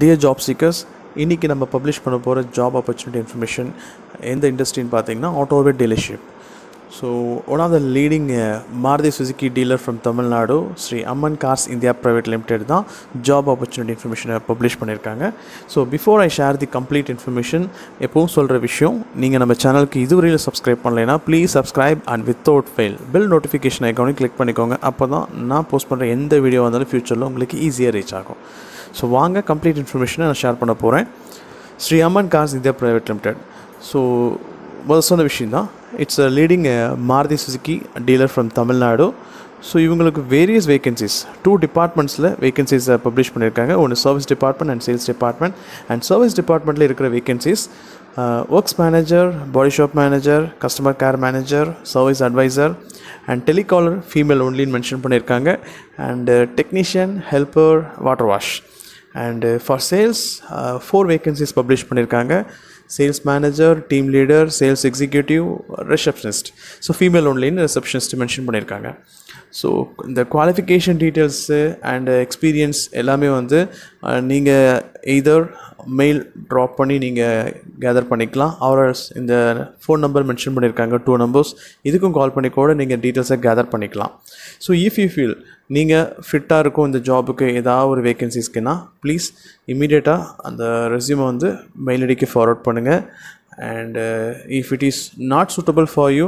dear job seekers இன்றைக்கி நம்ம publish பண்ண போகிற ஜாப் ஆப்பர்ச்சுனிட்டி இன்ஃபர்மேஷன் எந்த இண்டஸ்ட்ரின்னு பார்த்தீங்கன்னா ஆட்டோவேட் dealership so one of the leading Maruti Suzuki dealer from Tamil Nadu Shri Amman cars India private limited தான் ஜாப் ஆப்பர்ச்சுனிட்டி இன்ஃபர்மேஷனை பப்ளிஷ் பண்ணியிருக்காங்க so before I share the complete information எப்பவும் சொல்கிற விஷயம் நீங்கள் நம்ம சேனலுக்கு இதுவரையில் சப்ஸ்கிரைப் பண்ணலைன்னா please subscribe and without fail bell notification ஐக்கானையும் கிளிக் பண்ணிக்கோங்க அப்போ தான் நான் போஸ்ட் பண்ணுற எந்த வீடியோ வந்தாலும் ஃப்யூச்சரில் உங்களுக்கு ஈஸியாக ரீச் ஆகும் ஸோ வாங்க கம்ப்ளீட் இன்ஃபர்மேஷனை நான் ஷேர் பண்ண போகிறேன் Shri Amman cars India private limited so சொன்ன விஷயம் விஷயந்தான் it's a leading Maruti Suzuki dealer from Tamil Nadu so இவங்களுக்கு வேரியஸ் வேகன்சிஸ் டூ டிபார்ட்மெண்ட்ஸில் வேகன்சிஸை பப்ளிஷ் பண்ணியிருக்காங்க ஒன்று service department and sales department and service டிபார்ட்மெண்ட்டில் இருக்கிற vacancies works manager body shop manager customer care manager service advisor and telecaller female ஒன்லின்னு mention பண்ணியிருக்காங்க and technician helper water wash and for sales four vacancies publish பண்ணியிருக்காங்க sales manager team leader sales executive receptionist so female ஒன்லின்னு receptionist mention பண்ணியிருக்காங்க so இந்த qualification details and experience எல்லாமே வந்து நீங்கள் either mail drop பண்ணி நீங்கள் கேதர் பண்ணிக்கலாம் அவர் இந்த ஃபோன் நம்பர் மென்ஷன் பண்ணியிருக்காங்க டூ நம்பர்ஸ் இதுக்கும் கால் பண்ணி கூட நீங்கள் டீட்டெயில்ஸை கேதர் பண்ணிக்கலாம் ஸோ இஃப் யூ ஃபீல் நீங்கள் ஃபிட்டாக இருக்கும் இந்த ஜாபுக்கு ஏதாவது ஒரு வேகன்சிஸ்க்குன்னா ப்ளீஸ் இம்மிடியேட்டாக அந்த ரெஸ்யூமை வந்து மெயில் அடிக்கு ஃபார்வர்ட் பண்ணுங்கள் and if it is not suitable for you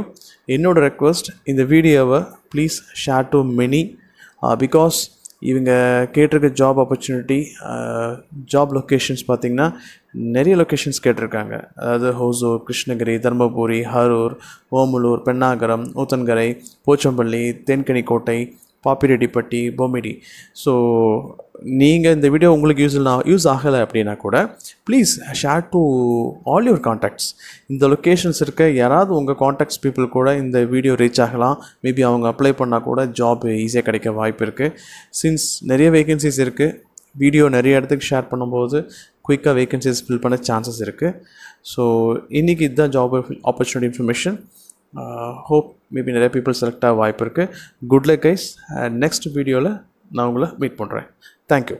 என்னோடய ரெக்வஸ்ட் இந்த வீடியோவை please share to many because இவங்க கேட்டிருக்க ஜாப் ஆப்பர்ச்சுனிட்டி ஜாப் லொக்கேஷன்ஸ் பார்த்திங்கன்னா நிறைய லொக்கேஷன்ஸ் கேட்டிருக்காங்க அதாவது ஹோசூர் கிருஷ்ணகிரி தர்மபுரி ஹரூர் ஓமலூர் பெண்ணாகரம் ஊத்தன்கரை போச்சம்பள்ளி தேன்கனிக்கோட்டை பாப்பிரெட்டிப்பட்டி பொமிடி ஸோ நீங்கள் இந்த வீடியோ உங்களுக்கு யூஸ் இல்லை யூஸ் ஆகலை அப்படின்னா கூட please share to all your contacts இந்த லொக்கேஷன்ஸ் இருக்க யாராவது உங்கள் காண்டாக்ட்ஸ் பீப்புள் கூட இந்த வீடியோ ரீச் ஆகலாம் மேபி அவங்க அப்ளை பண்ணால் கூட ஜாப் ஈஸியாக கிடைக்க வாய்ப்பு இருக்குது சின்ஸ் நிறைய வேகன்சிஸ் இருக்குது வீடியோ நிறைய இடத்துக்கு ஷேர் பண்ணும்போது குயிக்காக வேகன்சிஸ் ஃபில் பண்ண சான்சஸ் இருக்குது ஸோ இன்றைக்கி இதுதான் job opportunity information hope uh, maybe நிறைய பீப்புள் செலக்ட் ஆக வாய்ப்பு இருக்குது குட் லக் கைஸ் நெக்ஸ்ட் வீடியோவில் நான் உங்களை மீட் பண்ணுறேன் தேங்க்யூ